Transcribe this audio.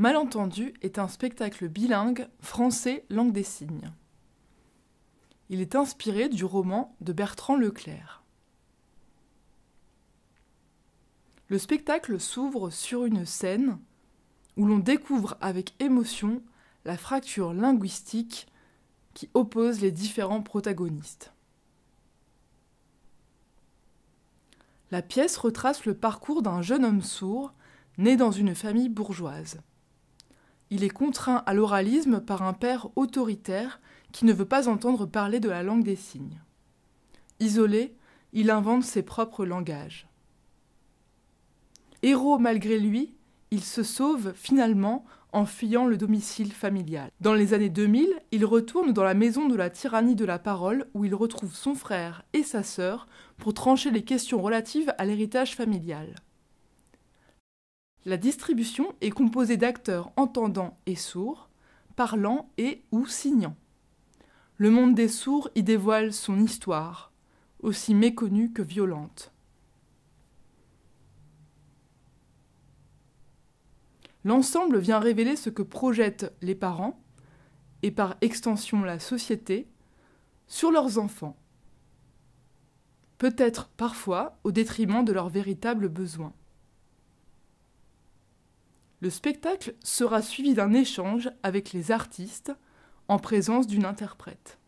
Malentendu est un spectacle bilingue français-langue des signes. Il est inspiré du roman de Bertrand Leclerc. Le spectacle s'ouvre sur une scène où l'on découvre avec émotion la fracture linguistique qui oppose les différents protagonistes. La pièce retrace le parcours d'un jeune homme sourd né dans une famille bourgeoise il est contraint à l'oralisme par un père autoritaire qui ne veut pas entendre parler de la langue des signes. Isolé, il invente ses propres langages. Héros malgré lui, il se sauve finalement en fuyant le domicile familial. Dans les années 2000, il retourne dans la maison de la tyrannie de la parole où il retrouve son frère et sa sœur pour trancher les questions relatives à l'héritage familial. La distribution est composée d'acteurs entendants et sourds, parlants et ou signants. Le monde des sourds y dévoile son histoire, aussi méconnue que violente. L'ensemble vient révéler ce que projettent les parents, et par extension la société, sur leurs enfants, peut-être parfois au détriment de leurs véritables besoins. Le spectacle sera suivi d'un échange avec les artistes en présence d'une interprète.